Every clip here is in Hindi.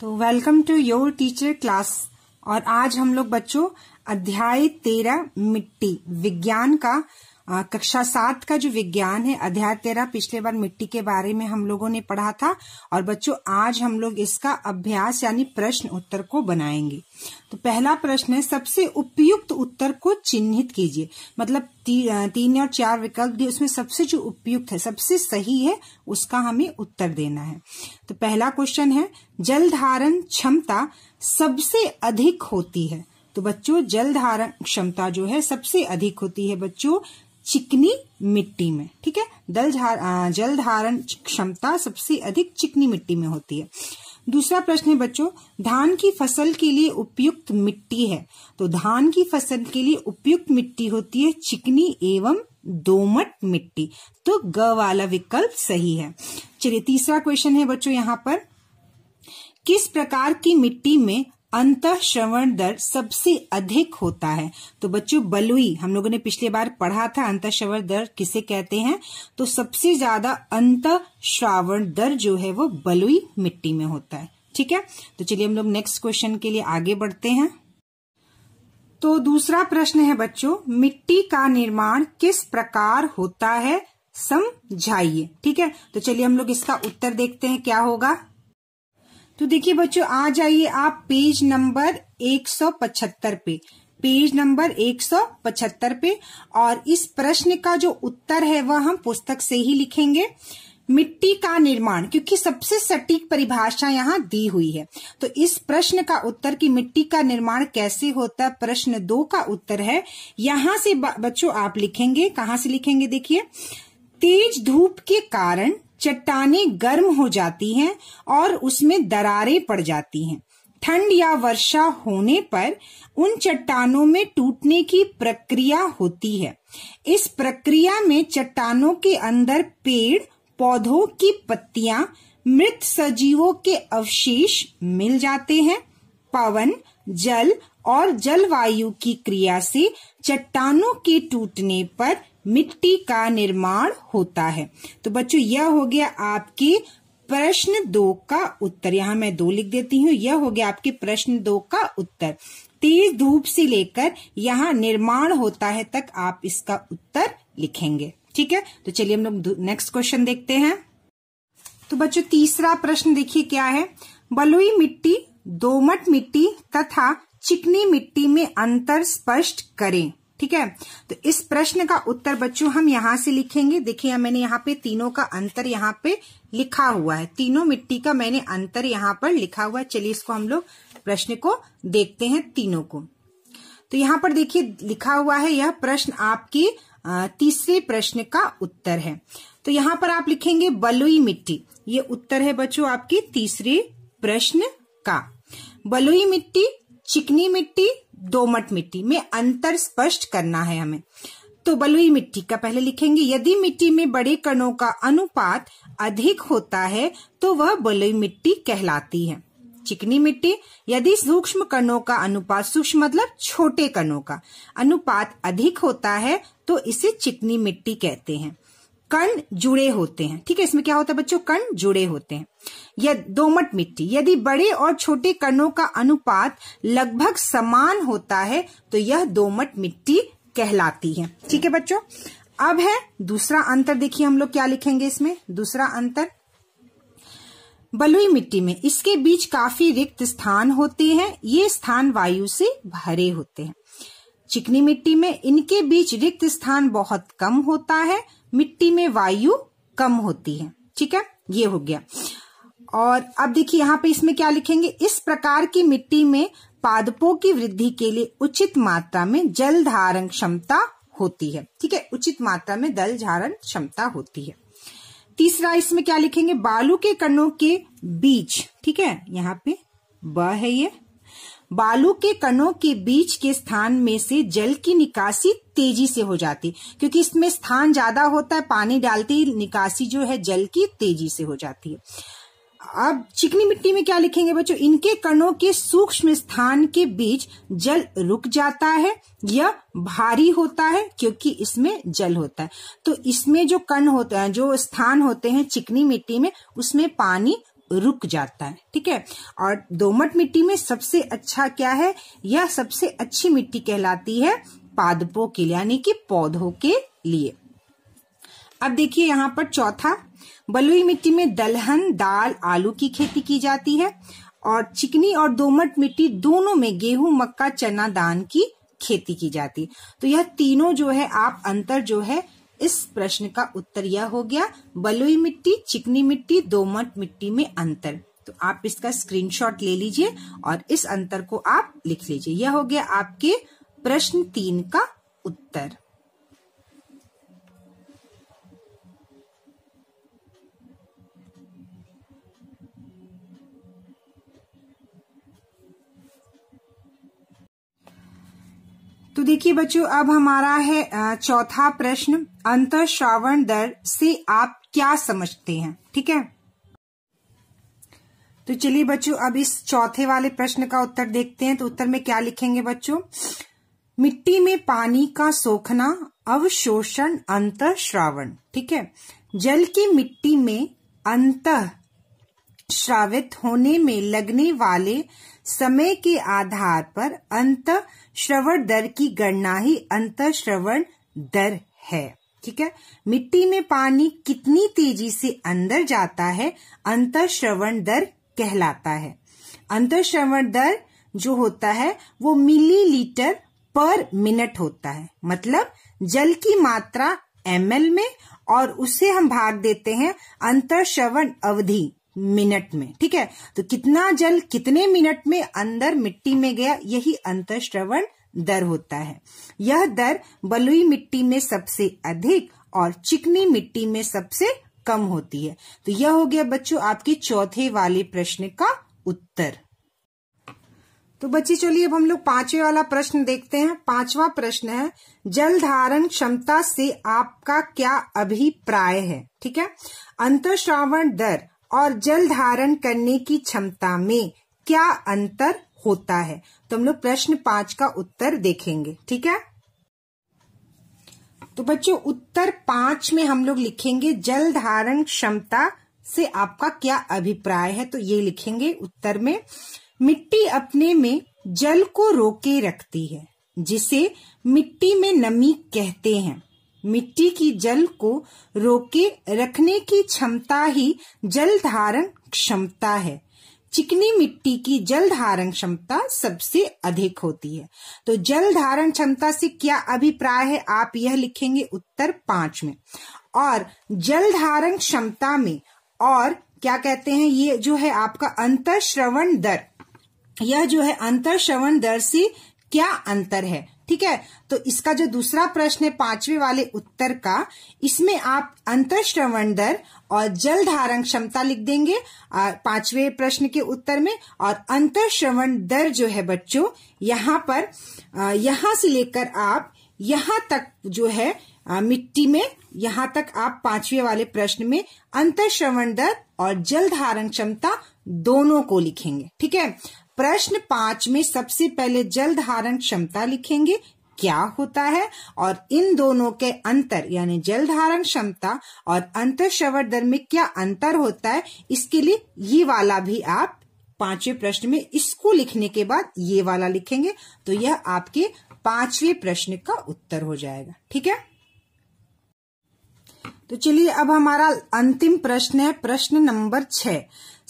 तो welcome to your teacher class और आज हम लोग बच्चों अध्याय तेरह मिट्टी विज्ञान का आ, कक्षा सात का जो विज्ञान है अध्याय तेरह पिछले बार मिट्टी के बारे में हम लोगों ने पढ़ा था और बच्चों आज हम लोग इसका अभ्यास यानी प्रश्न उत्तर को बनाएंगे तो पहला प्रश्न है सबसे उपयुक्त उत्तर को चिन्हित कीजिए मतलब ती, तीन और चार विकल्प दिए उसमें सबसे जो उपयुक्त है सबसे सही है उसका हमें उत्तर देना है तो पहला क्वेश्चन है जल धारण क्षमता सबसे अधिक होती है तो बच्चों जल धारण क्षमता जो है सबसे अधिक होती है बच्चों चिकनी मिट्टी में ठीक है दल जल धारण क्षमता सबसे अधिक चिकनी मिट्टी में होती है दूसरा प्रश्न है बच्चों धान की फसल के लिए उपयुक्त मिट्टी है तो धान की फसल के लिए उपयुक्त मिट्टी होती है चिकनी एवं दोमट मिट्टी तो ग वाला विकल्प सही है चलिए तीसरा क्वेश्चन है बच्चों यहाँ पर किस प्रकार की मिट्टी में अंत श्रवण दर सबसे अधिक होता है तो बच्चों बलुई हम लोगों ने पिछले बार पढ़ा था अंत श्रवण दर किसे कहते हैं तो सबसे ज्यादा अंत श्रावण दर जो है वो बलुई मिट्टी में होता है ठीक है तो चलिए हम लोग नेक्स्ट क्वेश्चन के लिए आगे बढ़ते हैं तो दूसरा प्रश्न है बच्चों मिट्टी का निर्माण किस प्रकार होता है समझाइए ठीक है तो चलिए हम लोग इसका उत्तर देखते हैं क्या होगा तो देखिए बच्चों आ जाइए आप पेज नंबर 175 पे पेज नंबर 175 पे और इस प्रश्न का जो उत्तर है वह हम पुस्तक से ही लिखेंगे मिट्टी का निर्माण क्योंकि सबसे सटीक परिभाषा यहाँ दी हुई है तो इस प्रश्न का उत्तर कि मिट्टी का निर्माण कैसे होता है प्रश्न दो का उत्तर है यहां से बच्चों आप लिखेंगे कहाँ से लिखेंगे देखिए तेज धूप के कारण चट्टानें गर्म हो जाती हैं और उसमें दरारें पड़ जाती हैं ठंड या वर्षा होने पर उन चट्टानों में टूटने की प्रक्रिया होती है इस प्रक्रिया में चट्टानों के अंदर पेड़ पौधों की पत्तियां मृत सजीवों के अवशेष मिल जाते हैं पवन जल और जलवायु की क्रिया से चट्टानों के टूटने पर मिट्टी का निर्माण होता है तो बच्चों यह हो गया आपके प्रश्न दो का उत्तर यहाँ मैं दो लिख देती हूँ यह हो गया आपके प्रश्न दो का उत्तर तेज धूप से लेकर यहाँ निर्माण होता है तक आप इसका उत्तर लिखेंगे ठीक है तो चलिए हम लोग नेक्स्ट क्वेश्चन देखते हैं तो बच्चों तीसरा प्रश्न देखिए क्या है बलुई मिट्टी दोमट मिट्टी तथा चिकनी मिट्टी में अंतर स्पष्ट करें ठीक है तो इस प्रश्न का उत्तर बच्चों हम यहां से लिखेंगे देखिए मैंने यहाँ पे तीनों का अंतर यहाँ पे लिखा हुआ है तीनों मिट्टी का मैंने अंतर यहाँ पर लिखा हुआ है चलिए इसको हम लोग प्रश्न को देखते हैं तीनों को तो यहाँ पर देखिए लिखा हुआ है यह प्रश्न आपकी तीसरे प्रश्न का उत्तर है तो यहाँ पर आप लिखेंगे बलुई मिट्टी ये उत्तर है बच्चों आपकी तीसरे प्रश्न का बलुई मिट्टी चिकनी मिट्टी दोमट मिट्टी में अंतर स्पष्ट करना है हमें तो बलुई मिट्टी का पहले लिखेंगे यदि मिट्टी में बड़े कणों का अनुपात अधिक होता है तो वह बलुई मिट्टी कहलाती है चिकनी मिट्टी यदि सूक्ष्म कणों का अनुपात सूक्ष्म मतलब छोटे कणों का अनुपात अधिक होता है तो इसे चिकनी मिट्टी कहते हैं कण जुड़े होते हैं ठीक है इसमें क्या होता है बच्चों कण जुड़े होते हैं यदि दोमट मिट्टी यदि बड़े और छोटे कणों का अनुपात लगभग समान होता है तो यह दोमट मिट्टी कहलाती है ठीक है बच्चों अब है दूसरा अंतर देखिए हम लोग क्या लिखेंगे इसमें दूसरा अंतर बलुई मिट्टी में इसके बीच काफी रिक्त स्थान होते हैं ये स्थान वायु से भरे होते हैं चिकनी मिट्टी में इनके बीच रिक्त स्थान बहुत कम होता है मिट्टी में वायु कम होती है ठीक है ये हो गया और अब देखिए यहाँ पे इसमें क्या लिखेंगे इस प्रकार की मिट्टी में पादपों की वृद्धि के लिए उचित मात्रा में जल धारण क्षमता होती है ठीक है उचित मात्रा में दल धारण क्षमता होती है तीसरा इसमें क्या लिखेंगे बालू के कणों के बीच ठीक है यहाँ पे ब है ये बालू के कणों के बीच के स्थान में से जल की निकासी तेजी से हो जाती क्योंकि इसमें स्थान ज्यादा होता है पानी डालते ही निकासी जो है जल की तेजी से हो जाती है अब चिकनी मिट्टी में क्या लिखेंगे बच्चों इनके कणों के सूक्ष्म स्थान के बीच जल रुक जाता है या भारी होता है क्योंकि इसमें जल होता है तो इसमें जो कण होते हैं जो स्थान होते हैं चिकनी मिट्टी में उसमें पानी रुक जाता है ठीक है और दोमट मिट्टी में सबसे अच्छा क्या है यह सबसे अच्छी मिट्टी कहलाती है पादपों के लिए यानी कि पौधों के लिए अब देखिए यहाँ पर चौथा बलुई मिट्टी में दलहन दाल आलू की खेती की जाती है और चिकनी और दोमट मिट्टी दोनों में गेहूं मक्का चना दान की खेती की जाती है तो यह तीनों जो है आप अंतर जो है इस प्रश्न का उत्तर यह हो गया बलुई मिट्टी चिकनी मिट्टी दोमट मिट्टी में अंतर तो आप इसका स्क्रीनशॉट ले लीजिए और इस अंतर को आप लिख लीजिए यह हो गया आपके प्रश्न तीन का उत्तर तो देखिए बच्चों अब हमारा है चौथा प्रश्न अंत श्रावण दर से आप क्या समझते हैं ठीक है तो चलिए बच्चों अब इस चौथे वाले प्रश्न का उत्तर देखते हैं तो उत्तर में क्या लिखेंगे बच्चों मिट्टी में पानी का सोखना अवशोषण अंत श्रावण ठीक है जल की मिट्टी में अंत श्रावित होने में लगने वाले समय के आधार पर अंत श्रवण दर की गणना ही अंत श्रवण दर है ठीक है मिट्टी में पानी कितनी तेजी से अंदर जाता है अंत श्रवण दर कहलाता है अंत श्रवण दर जो होता है वो मिलीलीटर पर मिनट होता है मतलब जल की मात्रा एमएल में और उसे हम भाग देते हैं अंतर श्रवण अवधि मिनट में ठीक है तो कितना जल कितने मिनट में अंदर मिट्टी में गया यही श्रवण दर होता है यह दर बलुई मिट्टी में सबसे अधिक और चिकनी मिट्टी में सबसे कम होती है तो यह हो गया बच्चों आपके चौथे वाले प्रश्न का उत्तर तो बच्चे चलिए अब हम लोग पांचवे वाला प्रश्न देखते हैं पांचवा प्रश्न है जल धारण क्षमता से आपका क्या अभिप्राय है ठीक है श्रावण दर और जल धारण करने की क्षमता में क्या अंतर होता है तो हम लोग प्रश्न पांच का उत्तर देखेंगे ठीक है तो बच्चों उत्तर पांच में हम लोग लिखेंगे जल धारण क्षमता से आपका क्या अभिप्राय है तो ये लिखेंगे उत्तर में मिट्टी अपने में जल को रोके रखती है जिसे मिट्टी में नमी कहते हैं मिट्टी की जल को रोके रखने की क्षमता ही जल धारण क्षमता है चिकनी मिट्टी की जल धारण क्षमता सबसे अधिक होती है तो जल धारण क्षमता से क्या अभिप्राय है आप यह लिखेंगे उत्तर पांच में और जल धारण क्षमता में और क्या कहते हैं ये जो है आपका अंतर श्रवण दर यह जो है अंतर श्रवण दर से क्या अंतर है ठीक है तो इसका जो दूसरा प्रश्न है पांचवे वाले उत्तर का इसमें आप अंतर श्रवण दर और जल धारण क्षमता लिख देंगे पांचवे प्रश्न के उत्तर में और अंतर श्रवण दर जो है बच्चों यहाँ पर यहां से लेकर आप यहाँ तक जो है मिट्टी में यहाँ तक आप पांचवे वाले प्रश्न में अंतर श्रवण दर और जल धारण क्षमता दोनों को लिखेंगे ठीक है प्रश्न पांच में सबसे पहले जल धारण क्षमता लिखेंगे क्या होता है और इन दोनों के अंतर यानी जल धारण क्षमता और अंतर शवर दर में क्या अंतर होता है इसके लिए ये वाला भी आप पांचवें प्रश्न में इसको लिखने के बाद ये वाला लिखेंगे तो यह आपके पांचवें प्रश्न का उत्तर हो जाएगा ठीक है तो चलिए अब हमारा अंतिम प्रश्न है प्रश्न नंबर छह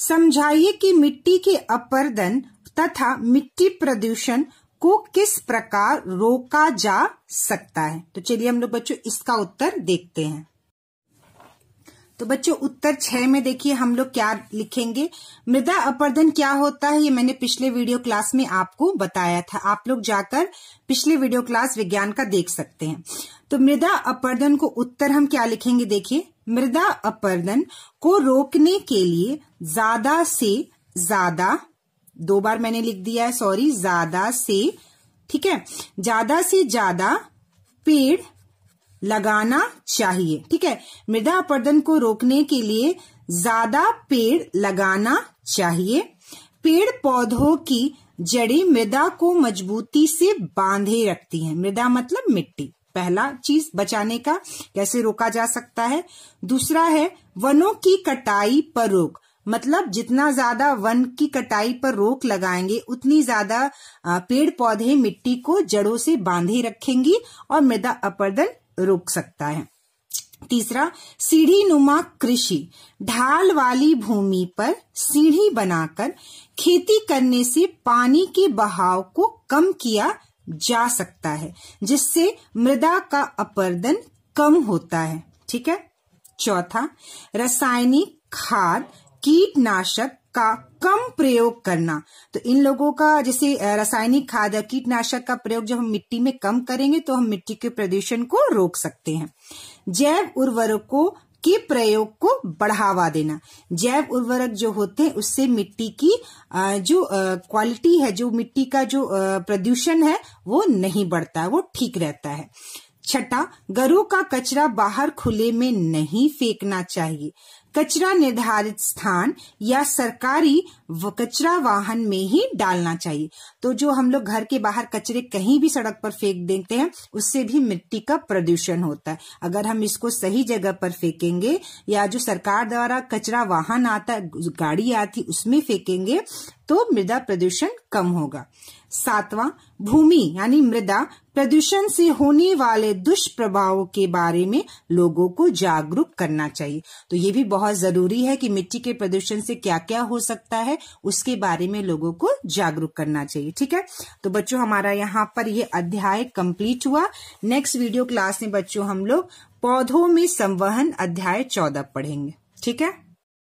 समझाइए कि मिट्टी के अपरदन तथा मिट्टी प्रदूषण को किस प्रकार रोका जा सकता है तो चलिए हम लोग बच्चों इसका उत्तर देखते हैं तो बच्चों उत्तर छह में देखिए हम लोग क्या लिखेंगे मृदा अपर्दन क्या होता है ये मैंने पिछले वीडियो क्लास में आपको बताया था आप लोग जाकर पिछले वीडियो क्लास विज्ञान का देख सकते हैं तो मृदा अपर्दन को उत्तर हम क्या लिखेंगे देखिए मृदा अपर्दन को रोकने के लिए ज्यादा से ज्यादा दो बार मैंने लिख दिया है सॉरी ज्यादा से ठीक है ज्यादा से ज्यादा पेड़ लगाना चाहिए ठीक है मृदा अपर्दन को रोकने के लिए ज्यादा पेड़ लगाना चाहिए पेड़ पौधों की जड़ें मृदा को मजबूती से बांधे रखती हैं मृदा मतलब मिट्टी पहला चीज बचाने का कैसे रोका जा सकता है दूसरा है वनों की कटाई पर रोक मतलब जितना ज्यादा वन की कटाई पर रोक लगाएंगे उतनी ज्यादा पेड़ पौधे मिट्टी को जड़ों से बांधे रखेंगी और मृदा अपरदन रोक सकता है तीसरा सीढ़ी नुमा कृषि ढाल वाली भूमि पर सीढ़ी बनाकर खेती करने से पानी के बहाव को कम किया जा सकता है जिससे मृदा का अपरदन कम होता है ठीक है चौथा रासायनिक खाद कीटनाशक का कम प्रयोग करना तो इन लोगों का जैसे रासायनिक खाद या कीटनाशक का प्रयोग जब हम मिट्टी में कम करेंगे तो हम मिट्टी के प्रदूषण को रोक सकते हैं जैव उर्वरकों के प्रयोग को बढ़ावा देना जैव उर्वरक जो होते हैं उससे मिट्टी की जो क्वालिटी है जो मिट्टी का जो प्रदूषण है वो नहीं बढ़ता वो ठीक रहता है छठा घरों का कचरा बाहर खुले में नहीं फेंकना चाहिए कचरा निर्धारित स्थान या सरकारी कचरा वाहन में ही डालना चाहिए तो जो हम लोग घर के बाहर कचरे कहीं भी सड़क पर फेंक देते हैं उससे भी मिट्टी का प्रदूषण होता है अगर हम इसको सही जगह पर फेंकेंगे या जो सरकार द्वारा कचरा वाहन आता गाड़ी आती उसमें फेंकेंगे तो मृदा प्रदूषण कम होगा सातवां भूमि यानी मृदा प्रदूषण से होने वाले दुष्प्रभावों के बारे में लोगों को जागरूक करना चाहिए तो ये भी बहुत जरूरी है कि मिट्टी के प्रदूषण से क्या क्या हो सकता है उसके बारे में लोगों को जागरूक करना चाहिए ठीक है तो बच्चों हमारा यहाँ पर ये अध्याय कंप्लीट हुआ नेक्स्ट वीडियो क्लास में बच्चों हम लोग पौधों में संवहन अध्याय चौदह पढ़ेंगे ठीक है